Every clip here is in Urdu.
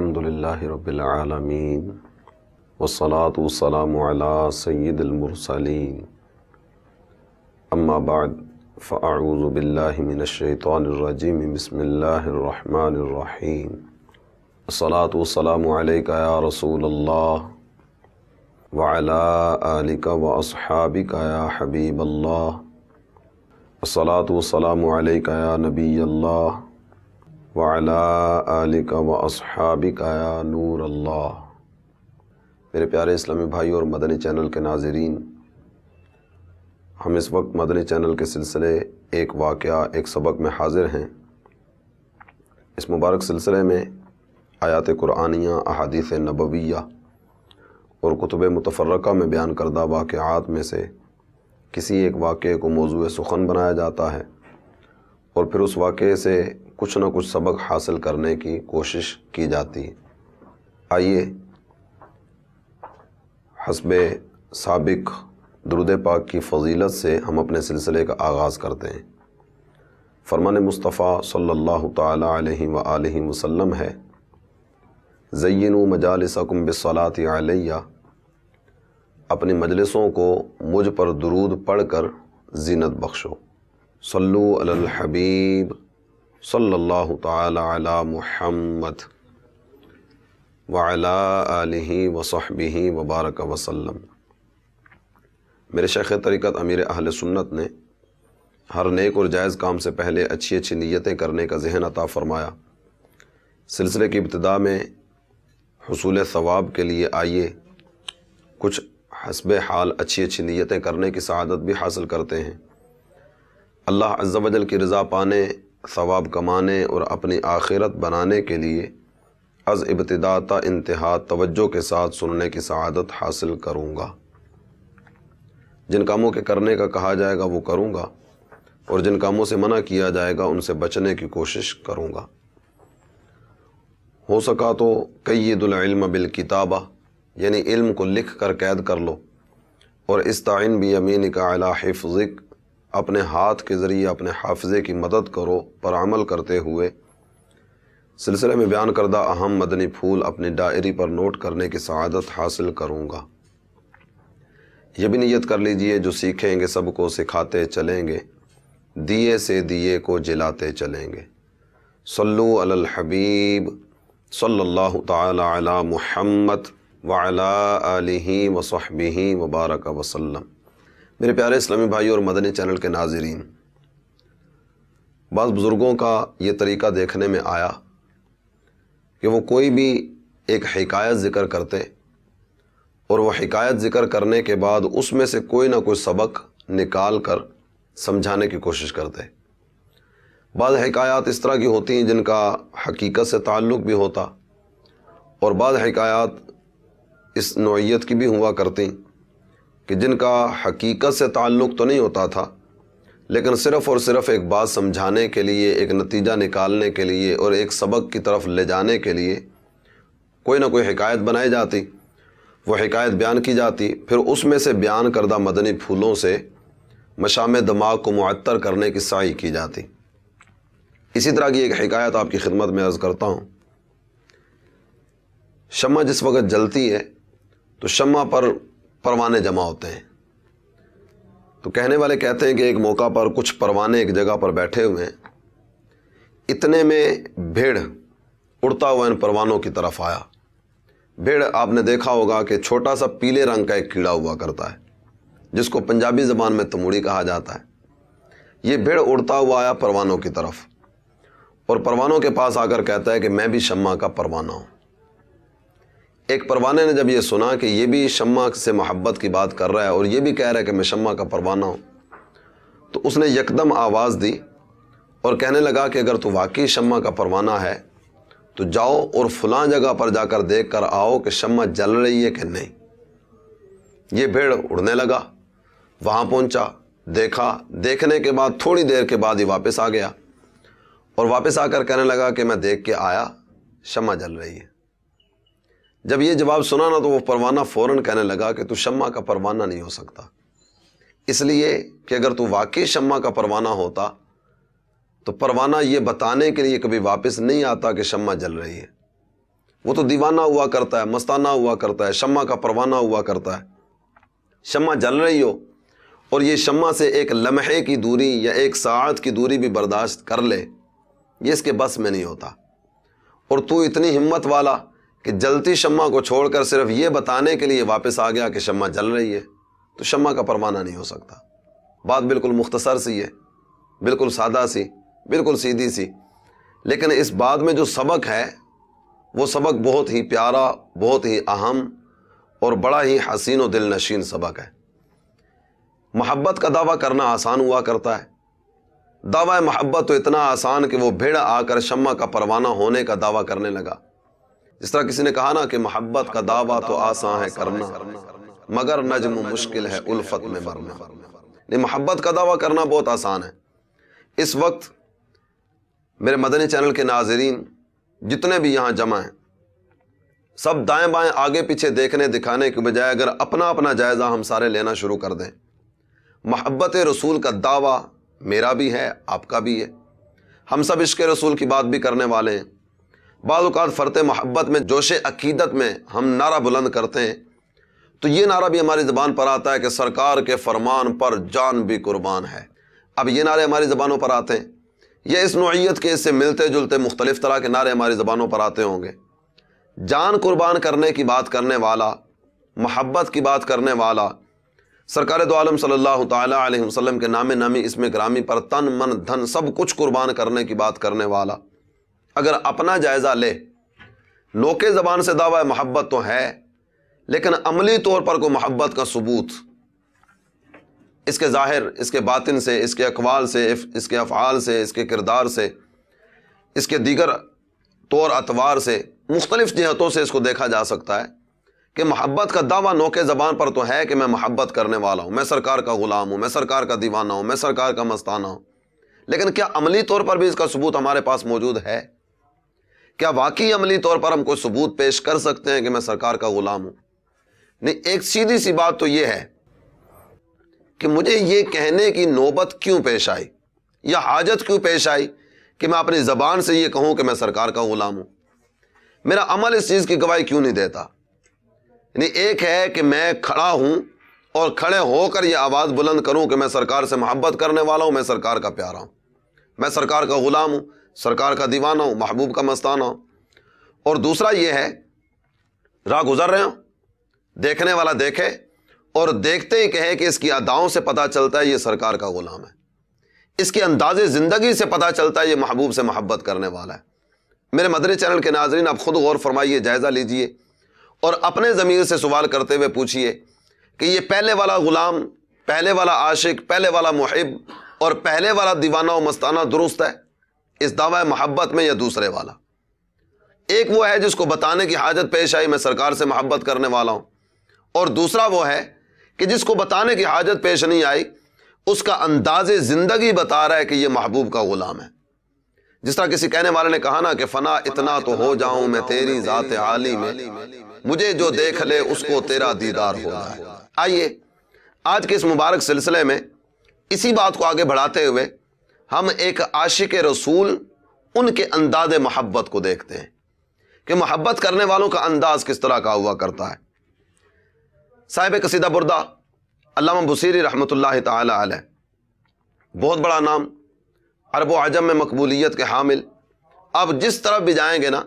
الحمد للہ رب والصلاة والسلام على سید المرسلین اما بعد فاعوذ باللہ من الشیطان الرجیم بسم اللہ الرحمن الرحیم صلاۃ والسلام علیکہ یا رسول اللہ وعلا ولا علکہ یا حبیب اللہ وسلاط و سلام یا نبی اللہ یا نور اللہ میرے پیارے اسلامی بھائی اور مدنی چینل کے ناظرین ہم اس وقت مدنی چینل کے سلسلے ایک واقعہ ایک سبق میں حاضر ہیں اس مبارک سلسلے میں آیات قرآنیہ احادیث نبویہ اور کتب متفرقہ میں بیان کردہ واقعات میں سے کسی ایک واقعے کو موضوع سخن بنایا جاتا ہے اور پھر اس واقعے سے کچھ نہ کچھ سبق حاصل کرنے کی کوشش کی جاتی آئیے حسب سابق درود پاک کی فضیلت سے ہم اپنے سلسلے کا آغاز کرتے ہیں فرمان مصطفیٰ صلی اللہ تعالیٰ علیہ وآلہ وسلم ہے زین و مجالسکم بسلاط علیہ اپنی مجلسوں کو مجھ پر درود پڑھ کر زینت بخشو صلو علی الحبیب صلی اللہ تعالی علی محمد وعلا آلہ علیہ وبارک وسلم میرے شیخ طریقت امیر اہل سنت نے ہر نیک اور جائز کام سے پہلے اچھی اچھی نیتیں کرنے کا ذہن عطا فرمایا سلسلے کی ابتدا میں حصول ثواب کے لیے آئیے کچھ حسب حال اچھی اچھی نیتیں کرنے کی سعادت بھی حاصل کرتے ہیں اللہ عز و جل کی رضا پانے ثواب کمانے اور اپنی آخرت بنانے کے لیے از ابتدا تا انتہا توجہ کے ساتھ سننے کی سعادت حاصل کروں گا جن کاموں کے کرنے کا کہا جائے گا وہ کروں گا اور جن کاموں سے منع کیا جائے گا ان سے بچنے کی کوشش کروں گا ہو سکا تو قید العلم بالکتابہ یعنی علم کو لکھ کر قید کر لو اور استعین بھی امین کا حفظک اپنے ہاتھ کے ذریعے اپنے حافظے کی مدد کرو پر عمل کرتے ہوئے سلسلے میں بیان کردہ اہم مدنی پھول اپنی ڈائری پر نوٹ کرنے کی سعادت حاصل کروں گا یہ بھی نیت کر لیجئے جو سیکھیں گے سب کو سکھاتے چلیں گے دیے سے دیے کو جلاتے چلیں گے صلو علی الحبیب صلی اللہ تعالی علی محمد وعلی علی وصحبہ مبارک وبارک وسلم میرے پیارے اسلامی بھائی اور مدنی چینل کے ناظرین بعض بزرگوں کا یہ طریقہ دیکھنے میں آیا کہ وہ کوئی بھی ایک حکایت ذکر کرتے اور وہ حکایت ذکر کرنے کے بعد اس میں سے کوئی نہ کوئی سبق نکال کر سمجھانے کی کوشش کرتے بعض حکایات اس طرح کی ہوتی ہیں جن کا حقیقت سے تعلق بھی ہوتا اور بعض حکایات اس نوعیت کی بھی ہوا ہیں کہ جن کا حقیقت سے تعلق تو نہیں ہوتا تھا لیکن صرف اور صرف ایک بات سمجھانے کے لیے ایک نتیجہ نکالنے کے لیے اور ایک سبق کی طرف لے جانے کے لیے کوئی نہ کوئی حکایت بنائی جاتی وہ حکایت بیان کی جاتی پھر اس میں سے بیان کردہ مدنی پھولوں سے مشام دماغ کو معطر کرنے کی سائی کی جاتی اسی طرح کی ایک حکایت آپ کی خدمت میں عرض کرتا ہوں شمع جس وقت جلتی ہے تو شمع پر پروانے جمع ہوتے ہیں تو کہنے والے کہتے ہیں کہ ایک موقع پر کچھ پروانے ایک جگہ پر بیٹھے ہوئے ہیں اتنے میں بھیڑ اڑتا ہوا ان پروانوں کی طرف آیا بھیڑ آپ نے دیکھا ہوگا کہ چھوٹا سا پیلے رنگ کا ایک کیڑا ہوا کرتا ہے جس کو پنجابی زبان میں تموڑی کہا جاتا ہے یہ بھیڑ اڑتا ہوا آیا پروانوں کی طرف اور پروانوں کے پاس آ کر کہتا ہے کہ میں بھی شمع کا پروانہ ہوں ایک پروانے نے جب یہ سنا کہ یہ بھی شمع سے محبت کی بات کر رہا ہے اور یہ بھی کہہ رہا ہے کہ میں شمع کا پروانہ ہوں تو اس نے یکدم آواز دی اور کہنے لگا کہ اگر تو واقعی شمع کا پروانہ ہے تو جاؤ اور فلاں جگہ پر جا کر دیکھ کر آؤ کہ شمع جل رہی ہے کہ نہیں یہ بھیڑ اڑنے لگا وہاں پہنچا دیکھا دیکھنے کے بعد تھوڑی دیر کے بعد ہی واپس آ گیا اور واپس آ کر کہنے لگا کہ میں دیکھ کے آیا شمع جل رہی ہے جب یہ جواب سنا نا تو وہ پروانہ فوراً کہنے لگا کہ تو شمع کا پروانہ نہیں ہو سکتا اس لیے کہ اگر تو واقعی شمع کا پروانہ ہوتا تو پروانہ یہ بتانے کے لیے کبھی واپس نہیں آتا کہ شمع جل رہی ہے وہ تو دیوانہ ہوا کرتا ہے مستانہ ہوا کرتا ہے شمع کا پروانہ ہوا کرتا ہے شمع جل رہی ہو اور یہ شمع سے ایک لمحے کی دوری یا ایک ساعت کی دوری بھی برداشت کر لے یہ اس کے بس میں نہیں ہوتا اور تو اتنی ہمت والا کہ جلتی شمع کو چھوڑ کر صرف یہ بتانے کے لیے واپس آ گیا کہ شمع جل رہی ہے تو شمع کا پروانہ نہیں ہو سکتا بات بالکل مختصر سی ہے بالکل سادہ سی بالکل سیدھی سی لیکن اس بات میں جو سبق ہے وہ سبق بہت ہی پیارا بہت ہی اہم اور بڑا ہی حسین و دل نشین سبق ہے محبت کا دعویٰ کرنا آسان ہوا کرتا ہے دعوی محبت تو اتنا آسان کہ وہ بھیڑ آ کر شمع کا پروانہ ہونے کا دعویٰ کرنے لگا جس طرح کسی نے کہا نا کہ محبت کا دعویٰ تو آسان ہے کرنا مگر نجم و مشکل ہے الفت میں مرنا نہیں یعنی محبت کا دعویٰ کرنا بہت آسان ہے اس وقت میرے مدنی چینل کے ناظرین جتنے بھی یہاں جمع ہیں سب دائیں بائیں آگے پیچھے دیکھنے دکھانے کے بجائے اگر اپنا اپنا جائزہ ہم سارے لینا شروع کر دیں محبت رسول کا دعویٰ میرا بھی ہے آپ کا بھی ہے ہم سب عشق رسول کی بات بھی کرنے والے ہیں بعض اوقات فرت محبت میں جوش عقیدت میں ہم نعرہ بلند کرتے ہیں تو یہ نعرہ بھی ہماری زبان پر آتا ہے کہ سرکار کے فرمان پر جان بھی قربان ہے اب یہ نعرے ہماری زبانوں پر آتے ہیں یا اس نوعیت کے اس سے ملتے جلتے مختلف طرح کے نعرے ہماری زبانوں پر آتے ہوں گے جان قربان کرنے کی بات کرنے والا محبت کی بات کرنے والا سرکار دو عالم صلی اللہ تعالیٰ علیہ وسلم کے نام نامی اس میں گرامی پر تن من دھن سب کچھ قربان کرنے کی بات کرنے والا اگر اپنا جائزہ لے نوکے زبان سے دعوی محبت تو ہے لیکن عملی طور پر کوئی محبت کا ثبوت اس کے ظاہر اس کے باطن سے اس کے اقوال سے اس کے افعال سے اس کے کردار سے اس کے دیگر طور اطوار سے مختلف جہتوں سے اس کو دیکھا جا سکتا ہے کہ محبت کا دعویٰ نوکے زبان پر تو ہے کہ میں محبت کرنے والا ہوں میں سرکار کا غلام ہوں میں سرکار کا دیوانہ ہوں میں سرکار کا مستانہ ہوں لیکن کیا عملی طور پر بھی اس کا ثبوت ہمارے پاس موجود ہے کیا واقعی عملی طور پر ہم کوئی ثبوت پیش کر سکتے ہیں کہ میں سرکار کا غلام ہوں نہیں ایک سیدھی سی بات تو یہ ہے کہ مجھے یہ کہنے کی نوبت کیوں پیش آئی یا حاجت کیوں پیش آئی کہ میں اپنی زبان سے یہ کہوں کہ میں سرکار کا غلام ہوں میرا عمل اس چیز کی گواہی کیوں نہیں دیتا یعنی ایک ہے کہ میں کھڑا ہوں اور کھڑے ہو کر یہ آواز بلند کروں کہ میں سرکار سے محبت کرنے والا ہوں میں سرکار کا پیارا ہوں میں سرکار کا غلام ہوں سرکار کا دیوانہ ہوں محبوب کا مستانہ ہوں اور دوسرا یہ ہے راہ گزر رہے ہوں دیکھنے والا دیکھے اور دیکھتے ہی کہے کہ اس کی اداؤں سے پتہ چلتا ہے یہ سرکار کا غلام ہے اس کے انداز زندگی سے پتہ چلتا ہے یہ محبوب سے محبت کرنے والا ہے میرے مدری چینل کے ناظرین آپ خود غور فرمائیے جائزہ لیجئے اور اپنے ضمیر سے سوال کرتے ہوئے پوچھیے کہ یہ پہلے والا غلام پہلے والا عاشق پہلے والا محب اور پہلے والا دیوانہ و مستانہ درست ہے اس دعوی محبت میں یا دوسرے والا ایک وہ ہے جس کو بتانے کی حاجت پیش آئی میں سرکار سے محبت کرنے والا ہوں اور دوسرا وہ ہے کہ جس کو بتانے کی حاجت پیش نہیں آئی اس کا انداز زندگی بتا رہا ہے کہ یہ محبوب کا غلام ہے جس طرح کسی کہنے والے نے کہا نا کہ فنا اتنا تو ہو جاؤں میں تیری ذات عالی میں مجھے جو دیکھ لے اس کو تیرا دیدار رہا ہے آئیے آج کے اس مبارک سلسلے میں اسی بات کو آگے بڑھاتے ہوئے ہم ایک عاشق رسول ان کے انداز محبت کو دیکھتے ہیں کہ محبت کرنے والوں کا انداز کس طرح کا ہوا کرتا ہے صاحب قصیدہ بردہ علامہ بصیری رحمۃ اللہ تعالی علیہ بہت بڑا نام عرب و عجم میں مقبولیت کے حامل آپ جس طرف بھی جائیں گے نا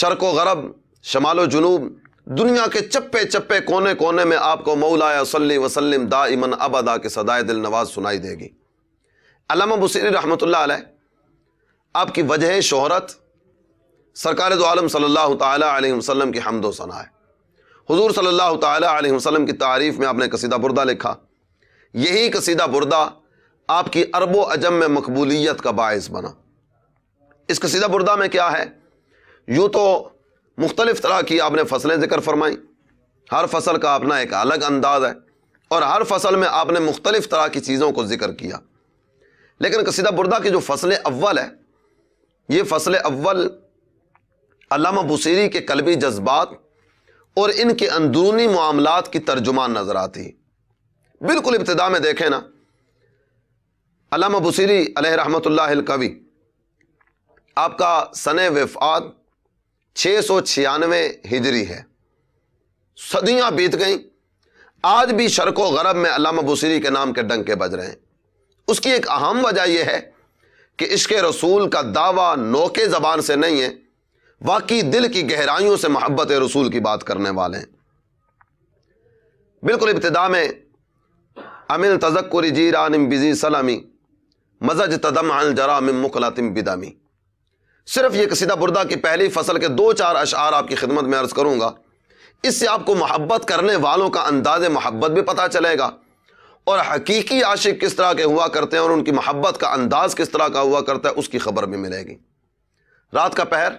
شرق و غرب شمال و جنوب دنیا کے چپے چپے کونے کونے میں آپ کو مولا صلی وسلم دا امن ابدا کے سدائے دل نواز سنائی دے گی علامہ بسین رحمۃ اللہ علیہ آپ کی وجہ شہرت سرکار دو عالم صلی اللہ تعالیٰ علیہ وسلم کی حمد و ثنا ہے حضور صلی اللہ تعالیٰ علیہ وسلم کی تعریف میں آپ نے قصیدہ بردہ لکھا یہی قصیدہ بردہ آپ کی عرب و اجم میں مقبولیت کا باعث بنا اس قصیدہ بردہ میں کیا ہے یوں تو مختلف طرح کی آپ نے فصلیں ذکر فرمائیں ہر فصل کا اپنا ایک الگ انداز ہے اور ہر فصل میں آپ نے مختلف طرح کی چیزوں کو ذکر کیا لیکن قصیدہ بردہ کی جو فصل اول ہے یہ فصل اول علامہ بصیری کے قلبی جذبات اور ان کے اندرونی معاملات کی ترجمان نظر آتی بالکل ابتدا میں دیکھیں نا علامہ بصیری علیہ رحمۃ اللہ القوی آپ کا سن وفات چھ سو چھیانوے ہجری ہے صدیاں بیت گئیں آج بھی شرک و غرب میں علامہ بصیری کے نام کے ڈنکے بج رہے ہیں اس کی ایک اہم وجہ یہ ہے کہ عشق رسول کا دعویٰ نو کے زبان سے نہیں ہے واقعی دل کی گہرائیوں سے محبت رسول کی بات کرنے والے ہیں بالکل ابتدا میں امن تزکر رانم بزی سلامی مزج تدم الجرا مخلتم بدامی صرف یہ قصیدہ بردہ کی پہلی فصل کے دو چار اشعار آپ کی خدمت میں عرض کروں گا اس سے آپ کو محبت کرنے والوں کا انداز محبت بھی پتہ چلے گا اور حقیقی عاشق کس طرح کے ہوا کرتے ہیں اور ان کی محبت کا انداز کس طرح کا ہوا کرتا ہے اس کی خبر بھی ملے گی رات کا پہر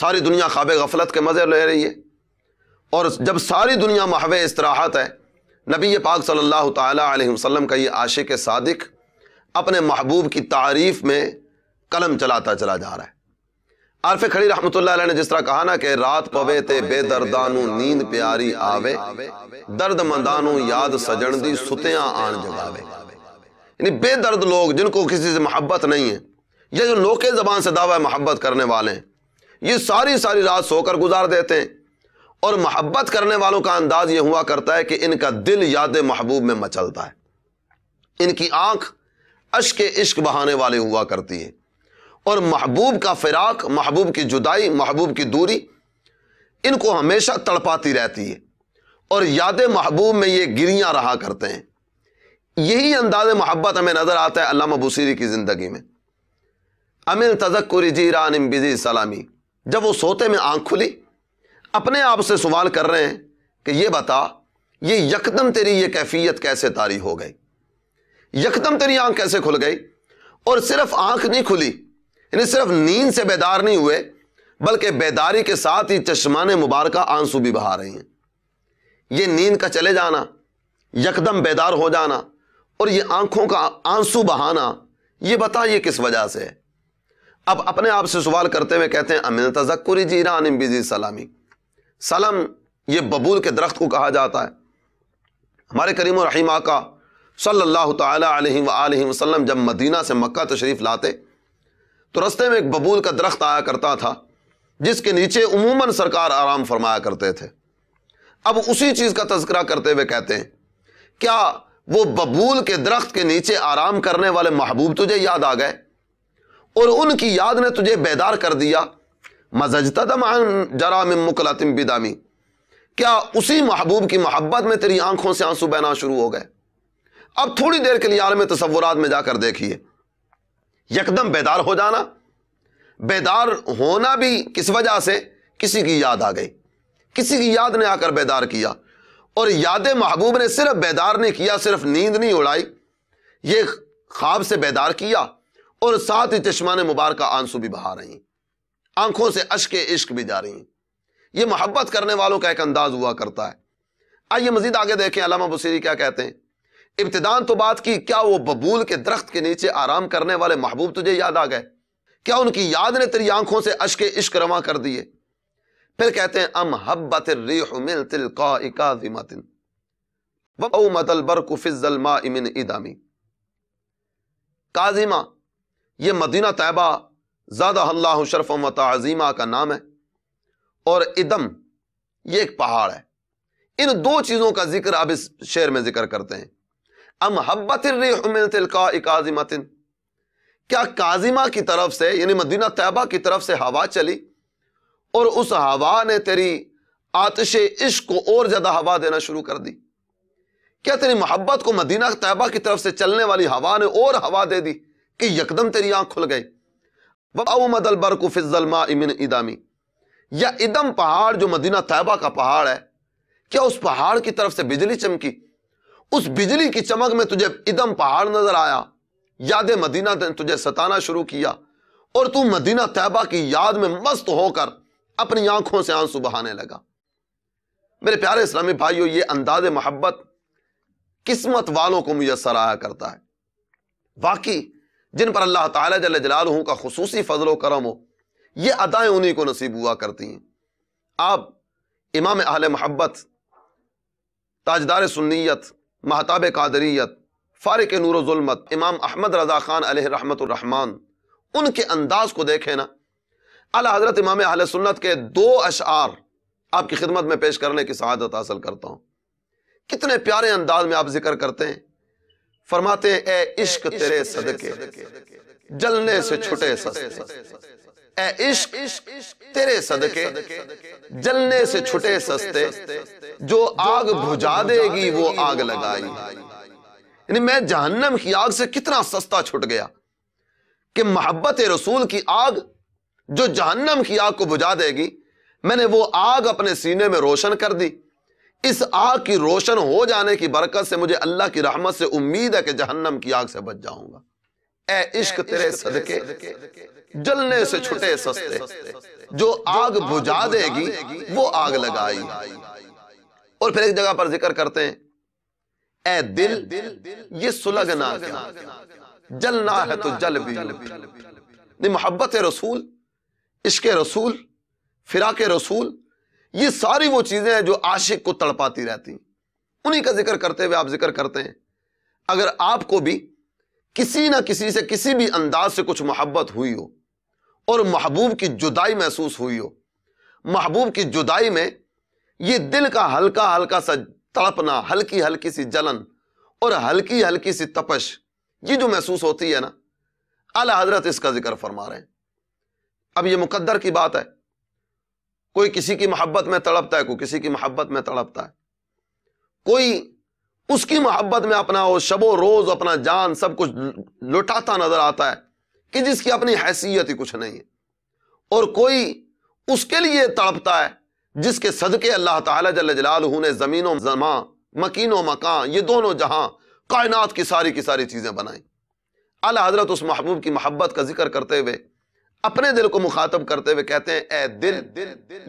ساری دنیا خواب غفلت کے مزے لے رہی ہے اور جب ساری دنیا محو استراحت ہے نبی پاک صلی اللہ تعالیٰ علیہ وسلم کا یہ عاشق صادق اپنے محبوب کی تعریف میں قلم چلاتا چلا جا رہا ہے عارف کھڑی رحمت اللہ علیہ نے جس طرح کہا نا کہ رات پوے تے بے دردانو نیند پیاری آوے درد مندانو یاد سجن دی ستیاں آن جگاوے یعنی بے درد لوگ جن کو کسی سے محبت نہیں ہے یہ جو لوکے زبان سے دعوی محبت کرنے والے ہیں یہ ساری ساری رات سو کر گزار دیتے ہیں اور محبت کرنے والوں کا انداز یہ ہوا کرتا ہے کہ ان کا دل یاد محبوب میں مچلتا ہے ان کی آنکھ اشک عشق بہانے والے ہوا کرتی ہے اور محبوب کا فراق محبوب کی جدائی محبوب کی دوری ان کو ہمیشہ تڑپاتی رہتی ہے اور یاد محبوب میں یہ گریاں رہا کرتے ہیں یہی انداز محبت ہمیں نظر آتا ہے علامہ بصیری کی زندگی میں امن تذکری جی ران بزی سلامی جب وہ سوتے میں آنکھ کھلی اپنے آپ سے سوال کر رہے ہیں کہ یہ بتا یہ یکدم تیری یہ کیفیت کیسے تاری ہو گئی یکدم تیری آنکھ کیسے کھل گئی اور صرف آنکھ نہیں کھلی یعنی صرف نیند سے بیدار نہیں ہوئے بلکہ بیداری کے ساتھ ہی چشمان مبارکہ آنسو بھی بہا رہے ہیں یہ نیند کا چلے جانا یکدم بیدار ہو جانا اور یہ آنکھوں کا آنسو بہانا یہ بتائیے کس وجہ سے ہے اب اپنے آپ سے سوال کرتے ہوئے کہتے ہیں امن تذکری جی ران بزی سلامی سلم یہ ببول کے درخت کو کہا جاتا ہے ہمارے کریم و رحیمہ کا صلی اللہ تعالیٰ علیہ و وسلم جب مدینہ سے مکہ تشریف لاتے تو رستے میں ایک ببول کا درخت آیا کرتا تھا جس کے نیچے عموماً سرکار آرام فرمایا کرتے تھے اب اسی چیز کا تذکرہ کرتے ہوئے کہتے ہیں کیا وہ ببول کے درخت کے نیچے آرام کرنے والے محبوب تجھے یاد آ گئے اور ان کی یاد نے تجھے بیدار کر دیا مزجدم جرام مکلاتم بدامی کیا اسی محبوب کی محبت میں تیری آنکھوں سے آنسو بہنا شروع ہو گئے اب تھوڑی دیر کے لیے عالم تصورات میں جا کر دیکھیے یکدم بیدار ہو جانا بیدار ہونا بھی کس وجہ سے کسی کی یاد آ گئی کسی کی یاد نے آ کر بیدار کیا اور یاد محبوب نے صرف بیدار نہیں کیا صرف نیند نہیں اڑائی یہ خواب سے بیدار کیا اور ساتھ ہی چشمان مبارکہ آنسو بھی بہا رہی آنکھوں سے اشک عشق بھی جا رہی ہیں یہ محبت کرنے والوں کا ایک انداز ہوا کرتا ہے آئیے مزید آگے دیکھیں علامہ بصیری کیا کہتے ہیں ابتدان تو بات کی کیا وہ ببول کے درخت کے نیچے آرام کرنے والے محبوب تجھے یاد آ گئے کیا ان کی یاد نے تیری آنکھوں سے اشک عشق رواں کر دیے پھر کہتے ہیں ام حبت الریح من تلقاء ذمتن وَأَوْمَتَ الْبَرْقُ فِي الظَّلْمَاءِ مِنْ اِدَامِ کاظمہ یہ مدینہ طیبہ زیادہ اللہ شرف و تعظیمہ کا نام ہے اور ادم یہ ایک پہاڑ ہے ان دو چیزوں کا ذکر اب اس شعر میں ذکر کرتے ہیں ام حبت الریح من تلقائی کازمت کیا کازمہ کی طرف سے یعنی مدینہ طیبہ کی طرف سے ہوا چلی اور اس ہوا نے تیری آتش عشق کو اور زیادہ ہوا دینا شروع کر دی کیا تیری محبت کو مدینہ طیبہ کی طرف سے چلنے والی ہوا نے اور ہوا دے دی کہ یکدم تیری آنکھ کھل گئی وَأَوْمَدَ الْبَرْكُ فِي الظَّلْمَاءِ مِنْ اِدَامِ یا ادم پہاڑ جو مدینہ طیبہ کا پہاڑ ہے کیا اس پہاڑ کی طرف سے بجلی چمکی اس بجلی کی چمک میں تجھے ادم پہاڑ نظر آیا یاد مدینہ نے تجھے ستانا شروع کیا اور تو مدینہ طیبہ کی یاد میں مست ہو کر اپنی آنکھوں سے آنسو بہانے لگا میرے پیارے اسلامی بھائیو یہ انداز محبت قسمت والوں کو میسر آیا کرتا ہے باقی جن پر اللہ تعالیٰ جلال ہوں کا خصوصی فضل و کرم ہو یہ ادائیں انہی کو نصیب ہوا کرتی ہیں آپ امام اہل محبت تاجدار سنیت مہتاب قادریت فارق نور و ظلمت امام احمد رضا خان علیہ رحمت الرحمن ان کے انداز کو دیکھیں نا اللہ حضرت امام اہل سنت کے دو اشعار آپ کی خدمت میں پیش کرنے کی سعادت حاصل کرتا ہوں کتنے پیارے انداز میں آپ ذکر کرتے ہیں فرماتے ہیں اے عشق تیرے صدقے جلنے سے چھٹے سستے اے عشق تیرے صدقے جلنے سے چھٹے سستے جو آگ بھجا دے گی وہ آگ لگائی یعنی میں جہنم کی آگ سے کتنا سستا چھٹ گیا کہ محبت رسول کی آگ جو جہنم کی آگ کو بھجا دے گی میں نے وہ آگ اپنے سینے میں روشن کر دی اس آگ کی روشن ہو جانے کی برکت سے مجھے اللہ کی رحمت سے امید ہے کہ جہنم کی آگ سے بچ جاؤں گا اے عشق تیرے صدقے جلنے سے چھٹے سستے جو آگ بجا دے گی وہ آگ لگائی اور پھر ایک جگہ پر ذکر کرتے ہیں اے دل یہ سلگنا کیا جلنا ہے تو جل نہیں محبت رسول عشق رسول فراق رسول یہ ساری وہ چیزیں ہیں جو عاشق کو تڑپاتی رہتی انہی کا ذکر کرتے ہوئے آپ ذکر کرتے ہیں اگر آپ کو بھی کسی نہ کسی سے کسی بھی انداز سے کچھ محبت ہوئی ہو اور محبوب کی جدائی محسوس ہوئی ہو محبوب کی جدائی میں یہ دل کا ہلکا ہلکا سا تڑپنا ہلکی ہلکی سی جلن اور ہلکی ہلکی سی تپش یہ جو محسوس ہوتی ہے نا اعلی حضرت اس کا ذکر فرما رہے ہیں اب یہ مقدر کی بات ہے کوئی کسی کی محبت میں تڑپتا ہے کوئی کسی کی محبت میں تڑپتا ہے کوئی اس کی محبت میں اپنا وہ شب و روز اپنا جان سب کچھ لٹاتا نظر آتا ہے کہ جس کی اپنی حیثیت ہی کچھ نہیں ہے اور کوئی اس کے لیے تڑپتا ہے جس کے صدقے اللہ تعالیٰ جلال و زمان زماں و مکان یہ دونوں جہاں کائنات کی ساری کی ساری چیزیں بنائیں اللہ حضرت اس محبوب کی محبت کا ذکر کرتے ہوئے اپنے دل کو مخاطب کرتے ہوئے کہتے ہیں اے دل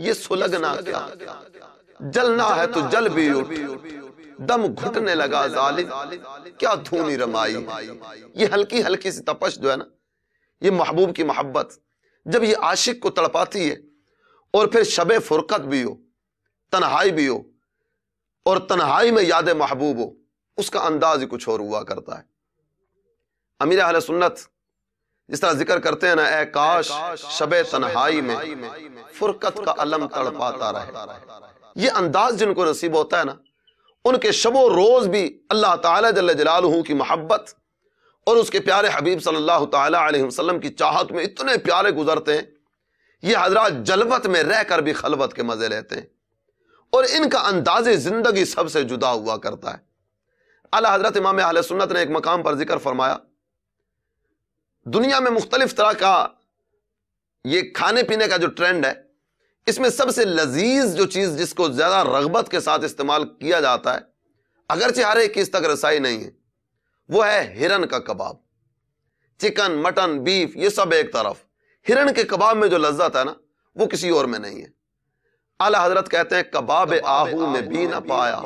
یہ سلگنا کیا جلنا ہے تو جل بھی دم گھٹنے لگا ظالم کیا دھونی رمائی یہ ہلکی ہلکی سی تپش جو ہے نا یہ محبوب کی محبت جب یہ عاشق کو تڑپاتی ہے اور پھر شب فرقت بھی ہو تنہائی بھی ہو اور تنہائی میں یاد محبوب ہو اس کا انداز ہی کچھ اور ہوا کرتا ہے امیر اہل سنت جس طرح ذکر کرتے ہیں نا اے کاش شب تنہائی میں فرقت کا علم تڑپاتا رہے یہ انداز جن کو نصیب ہوتا ہے نا ان کے شب و روز بھی اللہ تعالی جلالہ کی محبت اور اس کے پیارے حبیب صلی اللہ تعالی وسلم کی چاہت میں اتنے پیارے گزرتے ہیں یہ حضرات جلوت میں رہ کر بھی خلوت کے مزے لیتے ہیں اور ان کا انداز زندگی سب سے جدا ہوا کرتا ہے حضرت امام اہل سنت نے ایک مقام پر ذکر فرمایا دنیا میں مختلف طرح کا یہ کھانے پینے کا جو ٹرینڈ ہے اس میں سب سے لذیذ جو چیز جس کو زیادہ رغبت کے ساتھ استعمال کیا جاتا ہے اگرچہ ہر ایک کی اس تک رسائی نہیں ہے وہ ہے ہرن کا کباب چکن مٹن بیف یہ سب ایک طرف ہرن کے کباب میں جو لذت ہے نا وہ کسی اور میں نہیں ہے اعلی حضرت کہتے ہیں کباب آہو میں بھی نہ پایا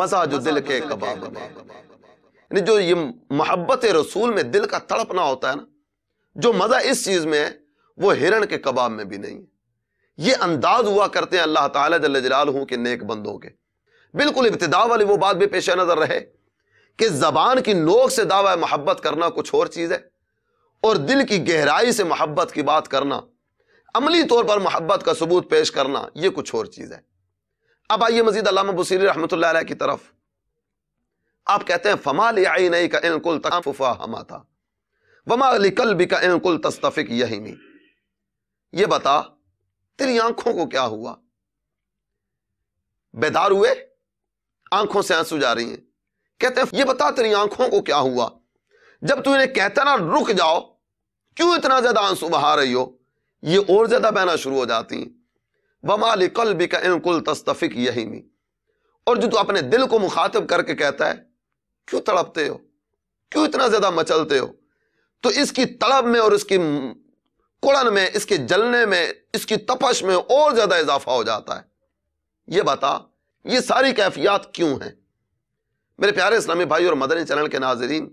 مزہ جو دل کے کباب یعنی جو یہ محبت رسول میں دل کا تڑپنا ہوتا ہے نا جو مزہ اس چیز میں ہے وہ ہرن کے کباب میں بھی نہیں ہے یہ انداز ہوا کرتے ہیں اللہ تعالیٰ جلال ہوں کہ نیک بندوں کے بالکل ابتدا والی وہ بات بھی پیش نظر رہے کہ زبان کی نوک سے دعوی محبت کرنا کچھ اور چیز ہے اور دل کی گہرائی سے محبت کی بات کرنا عملی طور پر محبت کا ثبوت پیش کرنا یہ کچھ اور چیز ہے اب آئیے مزید علامہ بصیر رحمۃ اللہ علیہ کی طرف آپ کہتے ہیں فما وما علی کا کل کاستفک یہی نہیں یہ بتا تیری آنکھوں کو کیا ہوا بیدار ہوئے آنکھوں سے آنسو جا رہی ہیں کہتے ہیں یہ بتا تیری آنکھوں کو کیا ہوا جب تو انہیں کہتا نا رک جاؤ کیوں اتنا زیادہ آنسو بہا رہی ہو یہ اور زیادہ بہنا شروع ہو جاتی ہیں کلبل یہی میں اور جو تو اپنے دل کو مخاطب کر کے کہتا ہے کیوں تڑپتے ہو کیوں اتنا زیادہ مچلتے ہو تو اس کی تڑپ میں اور اس کی کڑن میں اس کے جلنے میں اس کی تپش میں اور زیادہ اضافہ ہو جاتا ہے یہ بتا یہ ساری کیفیات کیوں ہیں میرے پیارے اسلامی بھائی اور مدنی چینل کے ناظرین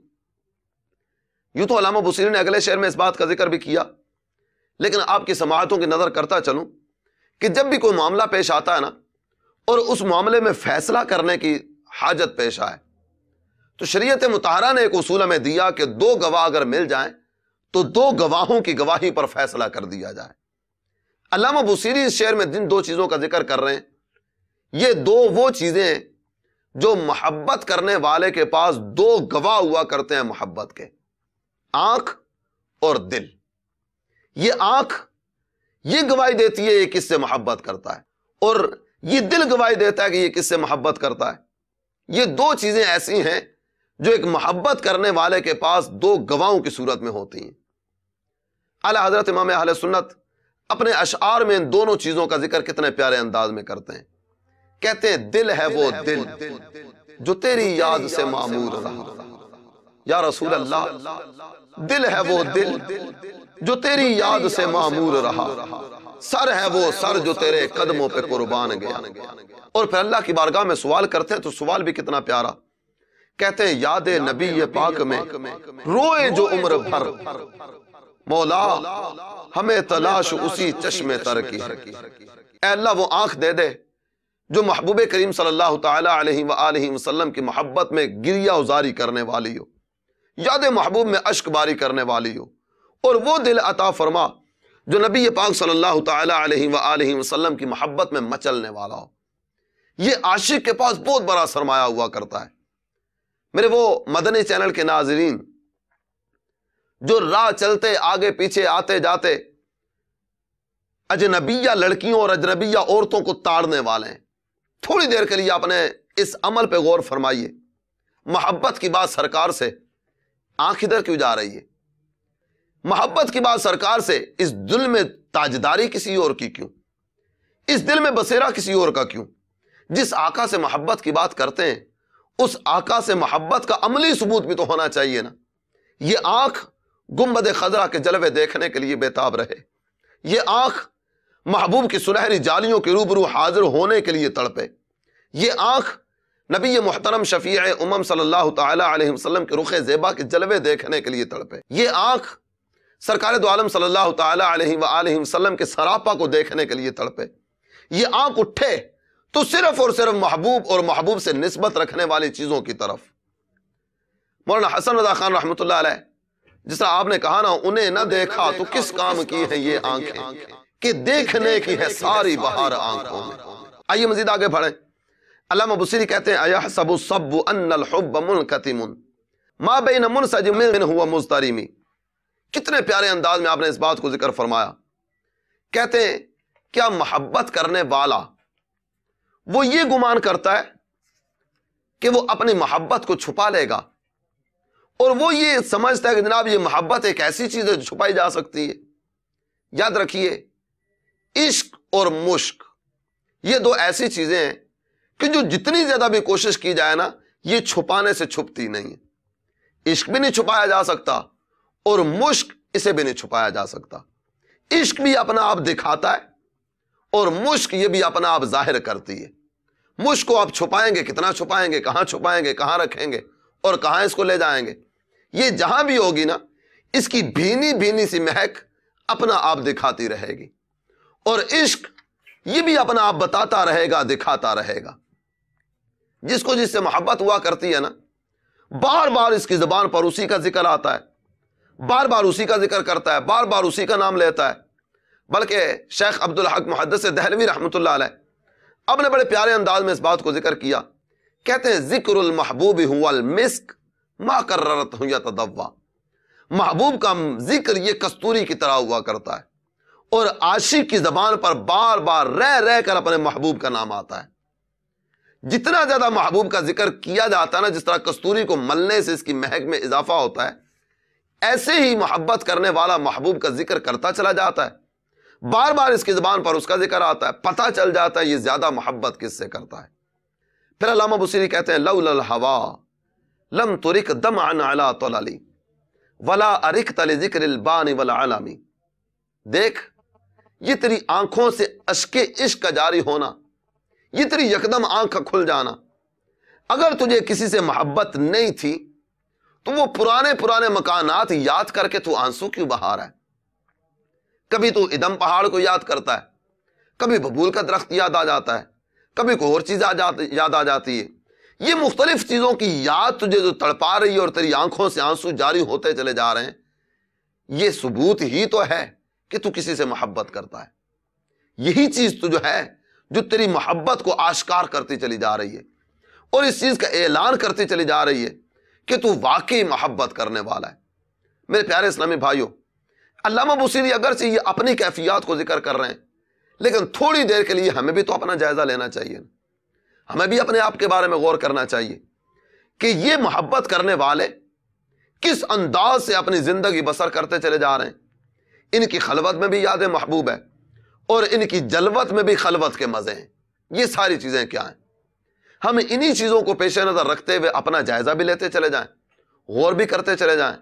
یوں تو علامہ بسیری نے اگلے شہر میں اس بات کا ذکر بھی کیا لیکن آپ کی سماعتوں کی نظر کرتا چلوں کہ جب بھی کوئی معاملہ پیش آتا ہے نا اور اس معاملے میں فیصلہ کرنے کی حاجت پیش آئے تو شریعت متحرہ نے ایک اصول میں دیا کہ دو گواہ اگر مل جائیں تو دو گواہوں کی گواہی پر فیصلہ کر دیا جائے علامہ بسیری اس شہر میں جن دو چیزوں کا ذکر کر رہے ہیں یہ دو وہ چیزیں جو محبت کرنے والے کے پاس دو گواہ ہوا کرتے ہیں محبت کے آنکھ اور دل یہ آنکھ یہ گواہی دیتی ہے یہ کس سے محبت کرتا ہے اور یہ دل گواہی دیتا ہے کہ یہ کس سے محبت کرتا ہے یہ دو چیزیں ایسی ہیں جو ایک محبت کرنے والے کے پاس دو گواہوں کی صورت میں ہوتی ہیں اعلیٰ حضرت امام اہل سنت اپنے اشعار میں ان دونوں چیزوں کا ذکر کتنے پیارے انداز میں کرتے ہیں کہتے دل ہے وہ دل جو تیری یاد سے معمور رہا یا رسول اللہ دل ہے وہ دل جو تیری یاد سے معمور رہا سر ہے وہ سر جو تیرے قدموں پہ قربان گیا اور پھر اللہ کی بارگاہ میں سوال کرتے ہیں تو سوال بھی کتنا پیارا کہتے ہیں یاد نبی پاک میں روئے جو عمر بھر مولا ہمیں تلاش اسی چشمے کی اے اللہ وہ آنکھ دے دے جو محبوب کریم صلی اللہ تعالیٰ علیہ وآلہ وسلم کی محبت میں گریہ ازاری کرنے والی ہو یاد محبوب میں اشک باری کرنے والی ہو اور وہ دل عطا فرما جو نبی پاک صلی اللہ تعالیٰ علیہ وآلہ وسلم کی محبت میں مچلنے والا ہو یہ عاشق کے پاس بہت بڑا سرمایہ ہوا کرتا ہے میرے وہ مدنی چینل کے ناظرین جو راہ چلتے آگے پیچھے آتے جاتے اجنبیہ لڑکیوں اور اجنبیہ عورتوں کو تاڑنے والے ہیں تھوڑی دیر کے لیے آپ نے اس عمل پہ غور فرمائیے محبت کی بات سرکار سے آنکھ ادھر کیوں جا رہی ہے محبت کی بات سرکار سے اس اس دل دل میں میں تاجداری کسی اور کی کیوں بسیرا کسی اور کا کیوں جس آقا سے محبت کی بات کرتے ہیں اس آقا سے محبت کا عملی ثبوت بھی تو ہونا چاہیے نا یہ آنکھ گمبد خدرہ کے جلوے دیکھنے کے لیے بےتاب رہے یہ آنکھ محبوب کی سنہری جالیوں کے روبرو حاضر ہونے کے لیے تڑپے یہ آنکھ نبی محترم شفیع امم صلی اللہ تعالیٰ علیہ وسلم کے رخ زیبا کے جلوے دیکھنے کے لیے تڑپے یہ آنکھ سرکار دو عالم صلی اللہ تعالیٰ علیہ وآلہ وسلم کے سراپا کو دیکھنے کے لیے تڑپے یہ آنکھ اٹھے تو صرف اور صرف محبوب اور محبوب سے نسبت رکھنے والی چیزوں کی طرف مولانا حسن رضا خان رحمۃ اللہ علیہ جس طرح آپ نے کہا نا انہیں نہ دیکھا تو کس کام کی ہیں یہ آنکھیں کہ دیکھنے کی ہے ساری بہار آنکھوں میں آئیے مزید آگے پڑھیں علامہ بسیری کہتے ہیں اَيَحْسَبُ صَبُّ أَنَّ الْحُبَّ مُنْكَتِمُنْ مَا بَيْنَ مُنْسَجِ مِنْ هُوَ مُزْتَرِمِ کتنے پیارے انداز میں آپ نے اس بات کو ذکر فرمایا کہتے ہیں کیا محبت کرنے والا وہ یہ گمان کرتا ہے کہ وہ اپنی محبت کو چھپا لے گا اور وہ یہ سمجھتا ہے کہ جناب یہ محبت ایک ایسی چیز ہے جو چھپائی جا سکتی ہے یاد رکھئے عشق اور مشق یہ دو ایسی چیزیں ہیں کہ جو جتنی زیادہ بھی کوشش کی جائے نا یہ چھپانے سے چھپتی نہیں عشق بھی نہیں چھپایا جا سکتا اور مشق اسے بھی نہیں چھپایا جا سکتا عشق بھی اپنا آپ دکھاتا ہے اور مشق یہ بھی اپنا آپ ظاہر کرتی ہے مشق کو آپ چھپائیں گے کتنا چھپائیں گے کہاں چھپائیں گے کہاں رکھیں گے اور کہاں اس کو لے جائیں گے یہ جہاں بھی ہوگی نا اس کی بھینی بھینی سی مہک اپنا آپ دکھاتی رہے گی اور عشق یہ بھی اپنا آپ بتاتا رہے گا دکھاتا رہے گا جس کو جس سے محبت ہوا کرتی ہے نا بار بار اس کی زبان پر اسی کا ذکر آتا ہے بار بار اسی کا ذکر کرتا ہے بار بار اسی کا نام لیتا ہے بلکہ شیخ عبد الحق سے دہلوی رحمۃ اللہ علیہ اب نے بڑے پیارے انداز میں اس بات کو ذکر کیا کہتے ہیں ذکر المحبوب المسک ما ہوں یا محبوب کا ذکر یہ کستوری کی طرح ہوا کرتا ہے اور عاشق کی زبان پر بار بار رہ رہ کر اپنے محبوب کا نام آتا ہے جتنا زیادہ محبوب کا ذکر کیا جاتا ہے نا جس طرح کستوری کو ملنے سے اس کی مہک میں اضافہ ہوتا ہے ایسے ہی محبت کرنے والا محبوب کا ذکر کرتا چلا جاتا ہے بار بار اس کی زبان پر اس کا ذکر آتا ہے پتہ چل جاتا ہے یہ زیادہ محبت کس سے کرتا ہے پھر علامہ بسیری کہتے ہیں لول الحوا لم ترک دم عن علا طلالی ولا ارک تل ذکر البان ولا علامی دیکھ یہ تیری آنکھوں سے اشک عشق کا جاری ہونا یہ تیری یکدم آنکھ کا کھل جانا اگر تجھے کسی سے محبت نہیں تھی تو وہ پرانے پرانے مکانات یاد کر کے تو آنسو کیوں بہا رہا ہے کبھی تو ادم پہاڑ کو یاد کرتا ہے کبھی ببول کا درخت یاد آ جاتا ہے کبھی کوئی اور چیز یاد آ جاتی ہے یہ مختلف چیزوں کی یاد تجھے جو تڑپا رہی ہے اور تیری آنکھوں سے آنسو جاری ہوتے چلے جا رہے ہیں یہ ثبوت ہی تو ہے کہ تو کسی سے محبت کرتا ہے یہی چیز تو جو ہے جو تیری محبت کو آشکار کرتی چلی جا رہی ہے اور اس چیز کا اعلان کرتی چلی جا رہی ہے کہ تو واقعی محبت کرنے والا ہے میرے پیارے اسلامی بھائیوں علامہ بصیری اگرچہ یہ اپنی کیفیات کو ذکر کر رہے ہیں لیکن تھوڑی دیر کے لیے ہمیں بھی تو اپنا جائزہ لینا چاہیے ہمیں بھی اپنے آپ کے بارے میں غور کرنا چاہیے کہ یہ محبت کرنے والے کس انداز سے اپنی زندگی بسر کرتے چلے جا رہے ہیں ان کی خلوت میں بھی یادیں محبوب ہے اور ان کی جلوت میں بھی خلوت کے مزے ہیں یہ ساری چیزیں کیا ہیں ہم انہی چیزوں کو پیش نظر رکھتے ہوئے اپنا جائزہ بھی لیتے چلے جائیں غور بھی کرتے چلے جائیں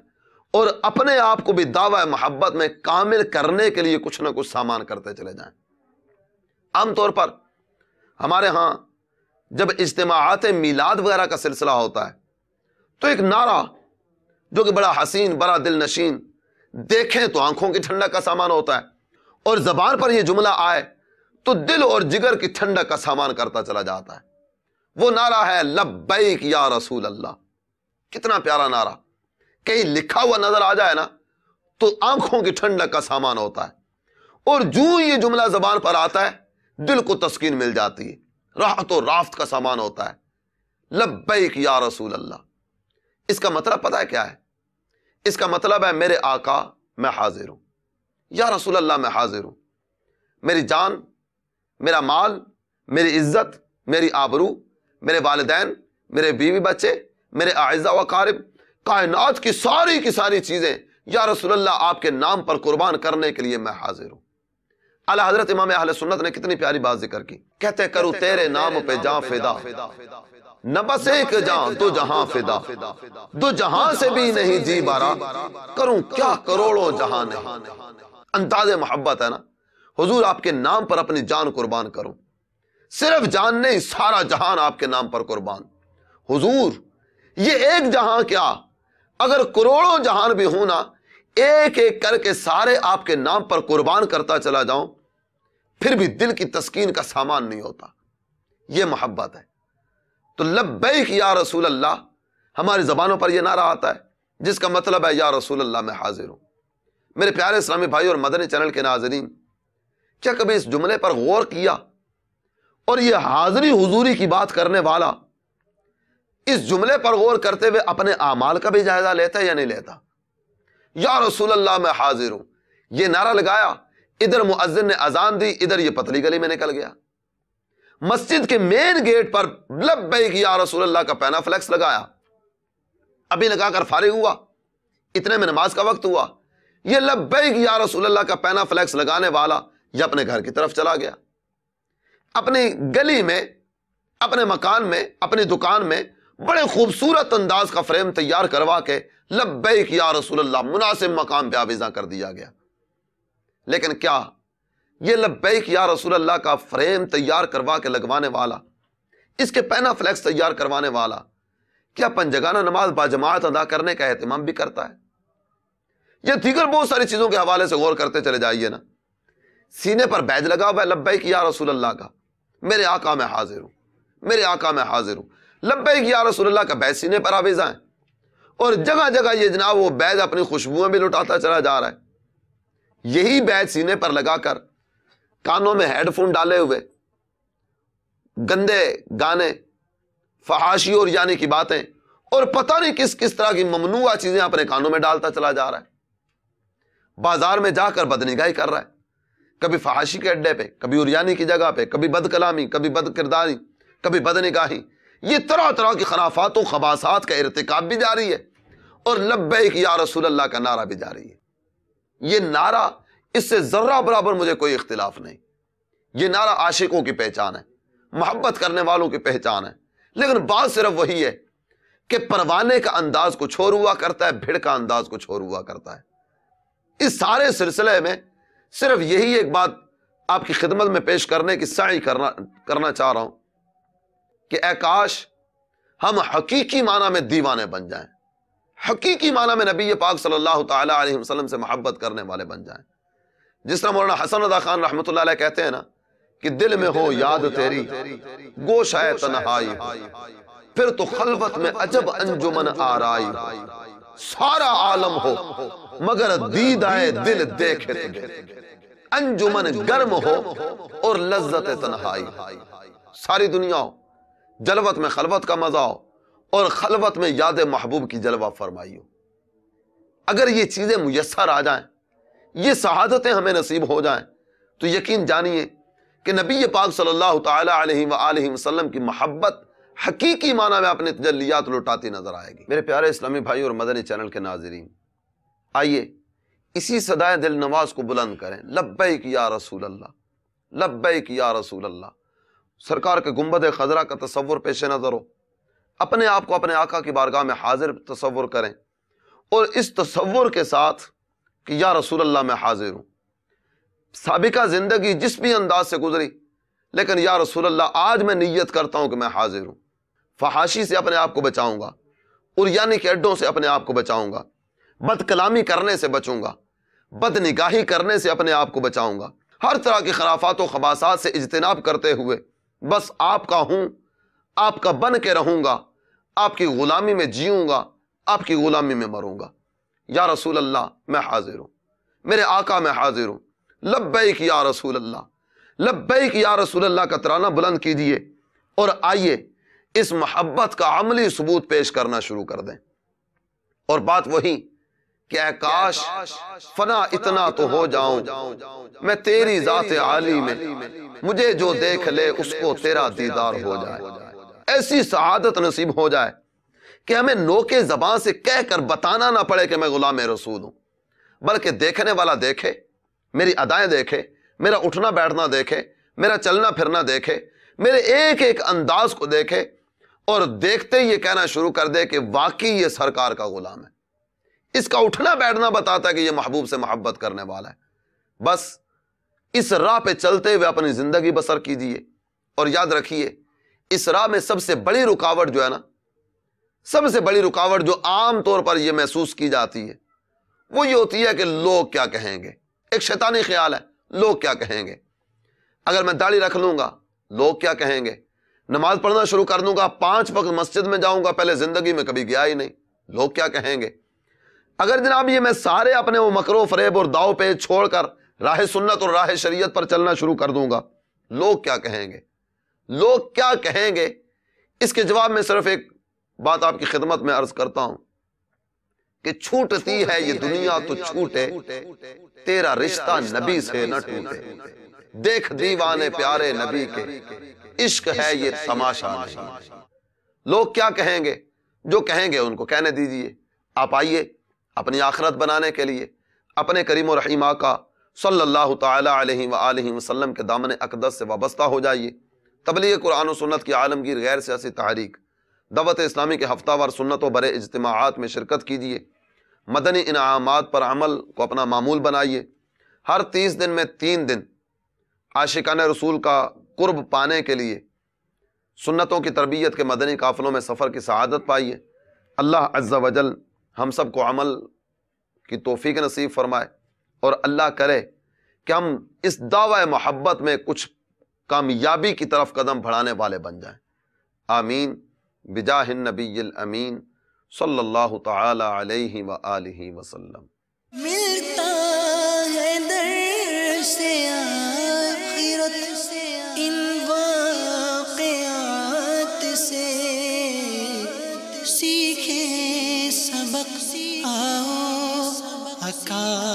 اور اپنے آپ کو بھی دعوی محبت میں کامل کرنے کے لیے کچھ نہ کچھ سامان کرتے چلے جائیں عام طور پر ہمارے ہاں جب اجتماعات میلاد وغیرہ کا سلسلہ ہوتا ہے تو ایک نعرہ جو کہ بڑا حسین بڑا دل نشین دیکھیں تو آنکھوں کی ٹھنڈک کا سامان ہوتا ہے اور زبان پر یہ جملہ آئے تو دل اور جگر کی ٹھنڈک کا سامان کرتا چلا جاتا ہے وہ نعرہ ہے لبیک یا رسول اللہ کتنا پیارا نعرہ کہیں لکھا ہوا نظر آ جائے نا تو آنکھوں کی ٹھنڈک کا سامان ہوتا ہے اور جو یہ جملہ زبان پر آتا ہے دل کو تسکین مل جاتی ہے راحت و رافت کا سامان ہوتا ہے لبیک یا رسول اللہ اس کا مطلب پتا ہے کیا ہے اس کا مطلب ہے میرے آقا میں حاضر ہوں یا رسول اللہ میں حاضر ہوں میری جان میرا مال میری عزت میری آبرو میرے والدین میرے بیوی بچے میرے اعزہ و قارب کائنات کی ساری کی ساری چیزیں یا رسول اللہ آپ کے نام پر قربان کرنے کے لیے میں حاضر ہوں اللہ حضرت امام اہل سنت نے کتنی پیاری بات ذکر کی کہتے کرو تیرے نام پہ جا فدا فیدا نہ بس ایک جان تو جہاں فدا دو جہاں سے بھی جی نہیں جی بارا کروں کیا کروڑوں جہاں نہیں انداز محبت ہے نا حضور آپ کے نام پر اپنی جان قربان کروں صرف جان نہیں سارا جہان آپ کے نام پر قربان حضور یہ ایک جہاں کیا اگر کروڑوں جہان بھی ہوں نا ایک کر کے سارے آپ کے نام پر قربان کرتا چلا جاؤں پھر بھی دل کی تسکین کا سامان نہیں ہوتا یہ محبت ہے تو لبیک یا رسول اللہ ہماری زبانوں پر یہ نعرہ آتا ہے جس کا مطلب ہے یا رسول اللہ میں حاضر ہوں میرے پیارے اسلامی بھائی اور مدنی چینل کے ناظرین کیا کبھی اس جملے پر غور کیا اور یہ حاضری حضوری کی بات کرنے والا اس جملے پر غور کرتے ہوئے اپنے اعمال کا بھی جائزہ لیتا ہے یا نہیں لیتا یا رسول اللہ میں حاضر ہوں یہ نعرہ لگایا ادھر مؤذن نے اذان دی ادھر یہ پتلی گلی میں نکل گیا مسجد کے مین گیٹ پر رسول اللہ کا پینا فلیکس لگایا ابھی لگا کر فارغ ہوا اتنے میں نماز کا وقت ہوا یہ رسول اللہ کا پینا فلیکس لگانے والا یہ اپنے گھر کی طرف چلا گیا اپنی گلی میں اپنے مکان میں اپنی دکان میں بڑے خوبصورت انداز کا فریم تیار کروا کے لبیک یا رسول اللہ مناسب مقام پہ آویزاں کر دیا گیا لیکن کیا یہ لبیک یا رسول اللہ کا فریم تیار کروا کے لگوانے والا اس کے پینا فلیکس تیار کروانے والا کیا پنجگانہ نماز باجماعت ادا کرنے کا اہتمام بھی کرتا ہے یہ دیگر بہت ساری چیزوں کے حوالے سے غور کرتے چلے جائیے نا سینے پر بیج لگا ہوا ہے لبیک یا رسول اللہ کا میرے آقا میں حاضر ہوں میرے آقا میں حاضر ہوں لبیک یا رسول اللہ کا بیج سینے پر آویزاں اور جگہ جگہ یہ جناب وہ بیج اپنی خوشبوئیں بھی لٹاتا چلا جا رہا ہے یہی بیج سینے پر لگا کر کانوں میں ہیڈ فون ڈالے ہوئے گندے گانے فحاشی اور یعنی کی باتیں اور پتہ نہیں کس کس طرح کی ممنوع چیزیں اپنے کانوں میں ڈالتا چلا جا رہا ہے بازار میں جا کر بد نگاہی کر رہا ہے کبھی فحاشی کے اڈے پہ کبھی اریانی کی جگہ پہ کبھی بد کلامی کبھی بد کرداری کبھی بد نگاہی یہ طرح طرح کی خرافات و خباسات کا ارتکاب بھی جاری ہے اور لبیک یا رسول اللہ کا نعرہ بھی جاری ہے یہ نعرہ اس سے ذرہ برابر مجھے کوئی اختلاف نہیں یہ نعرہ عاشقوں کی پہچان ہے محبت کرنے والوں کی پہچان ہے لیکن بات صرف وہی ہے کہ پروانے کا انداز کچھ اور ہوا کرتا ہے کا انداز کچھ اور ہوا کرتا ہے اس سارے سلسلے میں صرف یہی ایک بات آپ کی خدمت میں پیش کرنے کی سعی کرنا کرنا چاہ رہا ہوں کہ اے کاش ہم حقیقی معنی میں دیوانے بن جائیں حقیقی معنی میں نبی پاک صلی اللہ تعالی علیہ وسلم سے محبت کرنے والے بن جائیں جس طرح مولانا حسن رضا خان رحمۃ اللہ علیہ کہتے ہیں نا کہ دل میں ہو یاد تیری گوش آئے تنہائی پھر تو خلوت میں عجب انجمن آرائی سارا عالم ہو مگر دید آئے دل تجھے انجمن گرم ہو اور لذت تنہائی ساری دنیا ہو جلوت میں خلوت کا مزہ ہو اور خلوت میں یاد محبوب کی جلوہ فرمائی ہو اگر یہ چیزیں میسر آ جائیں یہ سعادتیں ہمیں نصیب ہو جائیں تو یقین جانیے کہ نبی پاک صلی اللہ تعالیٰ علیہ وآلہ وسلم کی محبت حقیقی معنی میں اپنے تجلیات لٹاتی نظر آئے گی میرے پیارے اسلامی بھائی اور مدنی چینل کے ناظرین آئیے اسی سدائے دل نواز کو بلند کریں لبیک یا رسول اللہ لبیک یا رسول اللہ سرکار کے گنبد خزرہ کا تصور پیش نظر ہو اپنے آپ کو اپنے آقا کی بارگاہ میں حاضر تصور کریں اور اس تصور کے ساتھ کہ یا رسول اللہ میں حاضر ہوں سابقہ زندگی جس بھی انداز سے گزری لیکن یا رسول اللہ آج میں نیت کرتا ہوں کہ میں حاضر ہوں فحاشی سے اپنے آپ کو بچاؤں گا اور یعنی کہ اڈوں سے اپنے آپ کو بچاؤں گا بد کلامی کرنے سے بچوں گا بد نگاہی کرنے سے اپنے آپ کو بچاؤں گا ہر طرح کے خرافات و خباسات سے اجتناب کرتے ہوئے بس آپ کا ہوں آپ کا بن کے رہوں گا آپ کی غلامی میں جیوں گا آپ کی غلامی میں مروں گا یا رسول اللہ میں حاضر ہوں میرے آقا میں حاضر ہوں لبیک یا رسول اللہ لبیک یا رسول اللہ کا ترانہ بلند کیجیے اور آئیے اس محبت کا عملی ثبوت پیش کرنا شروع کر دیں اور بات وہی کہ اے کاش فنا اتنا تو ہو جاؤں میں تیری ذات عالی میں مجھے جو دیکھ لے اس کو تیرا دیدار ہو جائے ایسی سعادت نصیب ہو جائے کہ ہمیں نوکے زبان سے کہہ کر بتانا نہ پڑے کہ میں غلام رسول ہوں بلکہ دیکھنے والا دیکھے میری ادائیں دیکھے میرا اٹھنا بیٹھنا دیکھے میرا چلنا پھرنا دیکھے میرے ایک ایک انداز کو دیکھے اور دیکھتے یہ کہنا شروع کر دے کہ واقعی یہ سرکار کا غلام ہے اس کا اٹھنا بیٹھنا بتاتا ہے کہ یہ محبوب سے محبت کرنے والا ہے بس اس راہ پہ چلتے ہوئے اپنی زندگی بسر کیجیے اور یاد رکھیے اس راہ میں سب سے بڑی رکاوٹ جو ہے نا سب سے بڑی رکاوٹ جو عام طور پر یہ محسوس کی جاتی ہے وہ یہ ہوتی ہے کہ لوگ کیا کہیں گے ایک شیطانی خیال ہے لوگ کیا کہیں گے اگر میں داڑھی رکھ لوں گا لوگ کیا کہیں گے نماز پڑھنا شروع کر دوں گا پانچ وقت مسجد میں جاؤں گا پہلے زندگی میں کبھی گیا ہی نہیں لوگ کیا کہیں گے اگر جناب یہ میں سارے اپنے وہ مکرو فریب اور داؤ پہ چھوڑ کر راہ سنت اور راہ شریعت پر چلنا شروع کر دوں گا لوگ کیا کہیں گے لوگ کیا کہیں گے اس کے جواب میں صرف ایک بات آپ کی خدمت میں عرض کرتا ہوں کہ چھوٹتی ہے یہ دنیا تو چھوٹے تیرا رشتہ نبی سے نہ دیکھ دیوان پیارے نبی کے عشق ہے یہ سماشا لوگ کیا کہیں گے جو کہیں گے ان کو کہنے دیجئے آپ آئیے اپنی آخرت بنانے کے لیے اپنے کریم و رحیمہ کا صلی اللہ تعالی علیہ وآلہ وسلم کے دامن اقدس سے وابستہ ہو جائیے تبلیغ قرآن و سنت کی عالمگیر غیر سیاسی تحریک دعوت اسلامی کے ہفتہ وار سنت و برے اجتماعات میں شرکت کیجیے مدنی انعامات پر عمل کو اپنا معمول بنائیے ہر تیس دن میں تین دن عاشقان رسول کا قرب پانے کے لیے سنتوں کی تربیت کے مدنی قافلوں میں سفر کی سعادت پائیے اللہ عز و جل ہم سب کو عمل کی توفیق نصیب فرمائے اور اللہ کرے کہ ہم اس دعوی محبت میں کچھ کامیابی کی طرف قدم بڑھانے والے بن جائیں آمین بجاه النبي الأمين صلى الله تعالى عليه وآله وسلم ملتا ہے در سے آخرت ان واقعات سے سیکھے سبق آؤ حقا